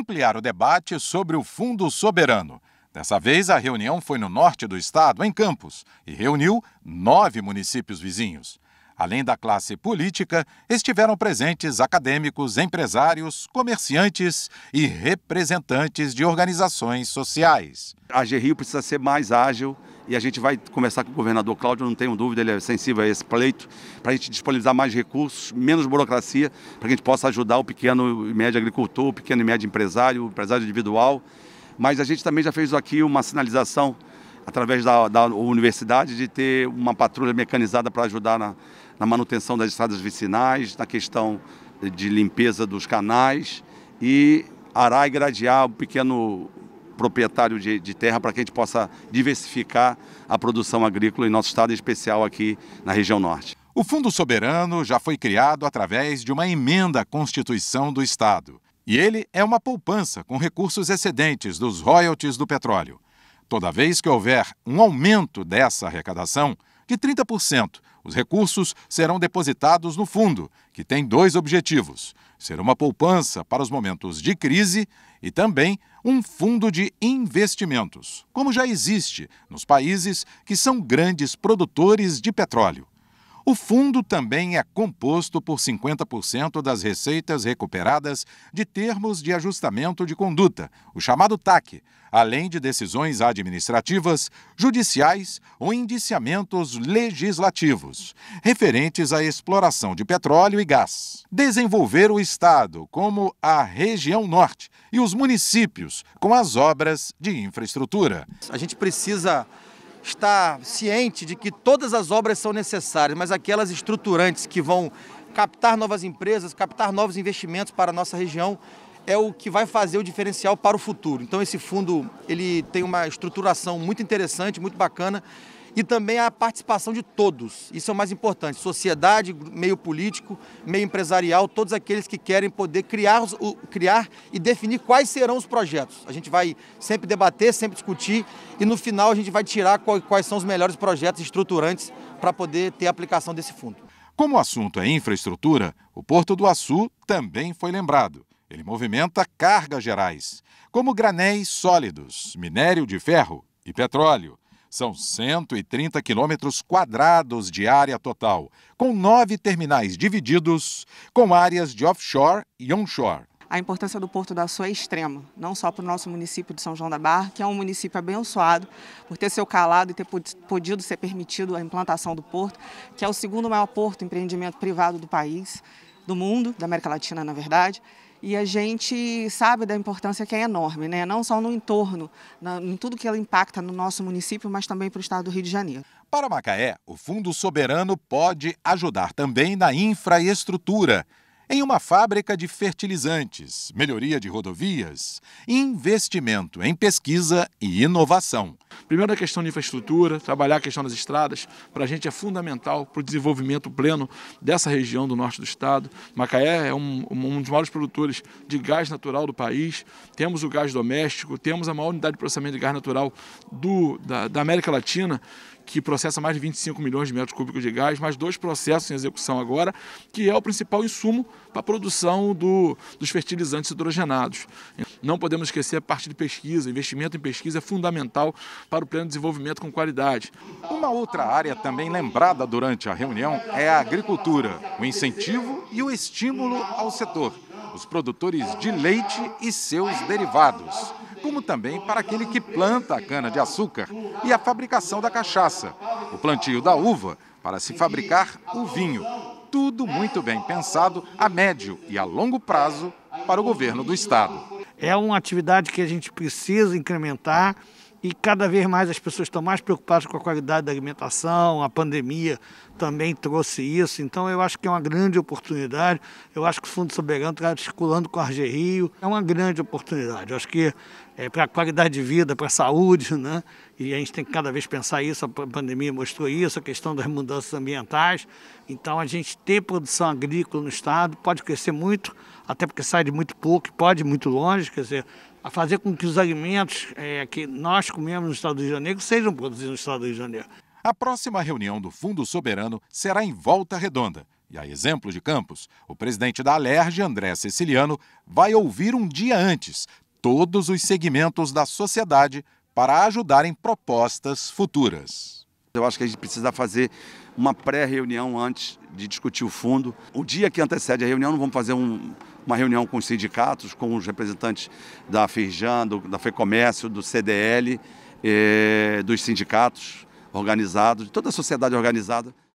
ampliar o debate sobre o Fundo Soberano. Dessa vez, a reunião foi no norte do estado, em Campos, e reuniu nove municípios vizinhos. Além da classe política, estiveram presentes acadêmicos, empresários, comerciantes e representantes de organizações sociais. A GRIO precisa ser mais ágil e a gente vai conversar com o governador Cláudio, não tenho dúvida, ele é sensível a esse pleito, para a gente disponibilizar mais recursos, menos burocracia, para que a gente possa ajudar o pequeno e médio agricultor, o pequeno e médio empresário, o empresário individual. Mas a gente também já fez aqui uma sinalização através da, da universidade de ter uma patrulha mecanizada para ajudar na, na manutenção das estradas vicinais, na questão de limpeza dos canais e arar e gradear o pequeno proprietário de, de terra para que a gente possa diversificar a produção agrícola em nosso estado, em especial aqui na região norte. O Fundo Soberano já foi criado através de uma emenda à Constituição do Estado. E ele é uma poupança com recursos excedentes dos royalties do petróleo. Toda vez que houver um aumento dessa arrecadação, de 30%, os recursos serão depositados no fundo, que tem dois objetivos: ser uma poupança para os momentos de crise e também um fundo de investimentos, como já existe nos países que são grandes produtores de petróleo. O fundo também é composto por 50% das receitas recuperadas de termos de ajustamento de conduta, o chamado TAC, além de decisões administrativas, judiciais ou indiciamentos legislativos, referentes à exploração de petróleo e gás. Desenvolver o Estado, como a região norte e os municípios, com as obras de infraestrutura. A gente precisa está ciente de que todas as obras são necessárias, mas aquelas estruturantes que vão captar novas empresas, captar novos investimentos para a nossa região, é o que vai fazer o diferencial para o futuro. Então esse fundo ele tem uma estruturação muito interessante, muito bacana e também a participação de todos. Isso é o mais importante: sociedade, meio político, meio empresarial, todos aqueles que querem poder criar, criar e definir quais serão os projetos. A gente vai sempre debater, sempre discutir e no final a gente vai tirar quais são os melhores projetos estruturantes para poder ter a aplicação desse fundo. Como o assunto é infraestrutura, o Porto do Açu também foi lembrado. Ele movimenta cargas gerais, como granéis sólidos, minério de ferro e petróleo são 130 quilômetros quadrados de área total, com nove terminais divididos, com áreas de offshore e onshore. A importância do Porto da Açu é extrema, não só para o nosso município de São João da Barra, que é um município abençoado por ter seu calado e ter podido ser permitido a implantação do porto, que é o segundo maior porto empreendimento privado do país, do mundo, da América Latina, na verdade e a gente sabe da importância que é enorme, né? não só no entorno, na, em tudo que ela impacta no nosso município, mas também para o estado do Rio de Janeiro. Para Macaé, o Fundo Soberano pode ajudar também na infraestrutura em uma fábrica de fertilizantes, melhoria de rodovias investimento em pesquisa e inovação. Primeiro, a questão de infraestrutura, trabalhar a questão das estradas, para a gente é fundamental para o desenvolvimento pleno dessa região do norte do estado. Macaé é um, um dos maiores produtores de gás natural do país, temos o gás doméstico, temos a maior unidade de processamento de gás natural do, da, da América Latina que processa mais de 25 milhões de metros cúbicos de gás, mais dois processos em execução agora, que é o principal insumo para a produção do, dos fertilizantes hidrogenados. Não podemos esquecer a parte de pesquisa, investimento em pesquisa é fundamental para o pleno desenvolvimento com qualidade. Uma outra área também lembrada durante a reunião é a agricultura, o incentivo e o estímulo ao setor, os produtores de leite e seus derivados como também para aquele que planta a cana-de-açúcar e a fabricação da cachaça, o plantio da uva para se fabricar o vinho. Tudo muito bem pensado a médio e a longo prazo para o governo do estado. É uma atividade que a gente precisa incrementar e cada vez mais as pessoas estão mais preocupadas com a qualidade da alimentação, a pandemia também trouxe isso, então eu acho que é uma grande oportunidade, eu acho que o Fundo Soberano está articulando com o Argerio. é uma grande oportunidade, eu acho que é para a qualidade de vida, para a saúde, né? e a gente tem que cada vez pensar isso, a pandemia mostrou isso, a questão das mudanças ambientais, então a gente ter produção agrícola no Estado pode crescer muito, até porque sai de muito pouco e pode ir muito longe, quer dizer, a fazer com que os alimentos é, que nós comemos no Estado do Rio de Janeiro sejam produzidos no Estado do Rio de Janeiro. A próxima reunião do Fundo Soberano será em Volta Redonda. E a exemplo de Campos, o presidente da Alerj, André Ceciliano, vai ouvir um dia antes todos os segmentos da sociedade para ajudarem propostas futuras. Eu acho que a gente precisa fazer uma pré-reunião antes de discutir o fundo. O dia que antecede a reunião, não vamos fazer um, uma reunião com os sindicatos, com os representantes da Firjan, do, da FEComércio, do CDL, eh, dos sindicatos organizados, de toda a sociedade organizada.